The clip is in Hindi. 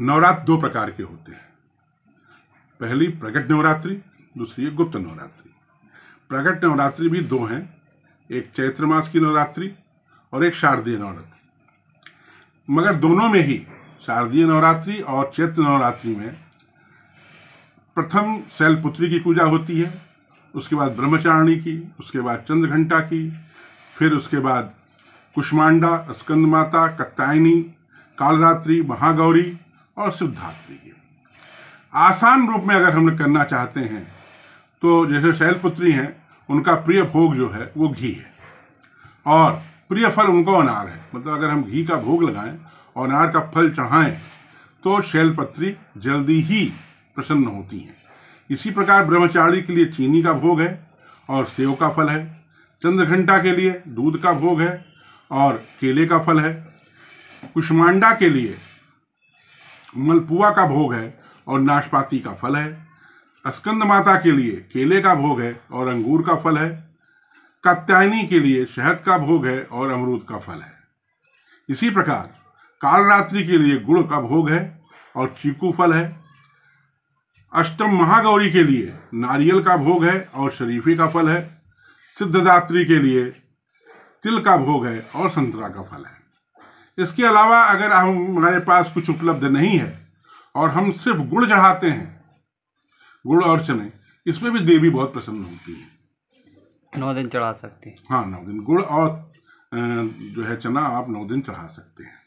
नवरात्र दो प्रकार के होते हैं पहली प्रकट नवरात्रि दूसरी है गुप्त नवरात्रि प्रकट नवरात्रि भी दो हैं एक चैत्र मास की नवरात्रि और एक शारदीय नवरात्रि मगर दोनों में ही शारदीय नवरात्रि और चैत्र नवरात्रि में प्रथम शैलपुत्री की पूजा होती है उसके बाद ब्रह्मचारिणी की उसके बाद चंद्रघंटा की फिर उसके बाद कुष्मांडा स्कंद माता कत्तायनी कालरात्रि महागौरी और शुद्धात्री की आसान रूप में अगर हम करना चाहते हैं तो जैसे शैलपुत्री हैं उनका प्रिय भोग जो है वो घी है और प्रिय फल उनको अनार है मतलब अगर हम घी का भोग लगाएं और अनार का फल चढ़ाएं तो शैलपत्री जल्दी ही प्रसन्न होती हैं इसी प्रकार ब्रह्मचारी के लिए चीनी का भोग है और सेव का फल है चंद्रघंटा के लिए दूध का भोग है और केले का फल है कुष्मांडा के लिए मलपुआ का भोग है और नाशपाती का फल है स्कंद माता के लिए केले का भोग है और अंगूर का फल है कात्यायनी के लिए शहद का भोग है और अमरूद का फल है इसी प्रकार कालरात्रि के लिए गुड़ का भोग है और चीकू फल है अष्टम महागौरी के लिए नारियल का भोग है और शरीफी का फल है सिद्धदात्री के लिए तिल का भोग है और संतरा का फल है इसके अलावा अगर हम हमारे पास कुछ उपलब्ध नहीं है और हम सिर्फ गुड़ चढ़ाते हैं गुड़ और चने इसमें भी देवी बहुत प्रसन्न होती है नौ दिन चढ़ा सकते हैं हाँ नौ दिन गुड़ और जो है चना आप नौ दिन चढ़ा सकते हैं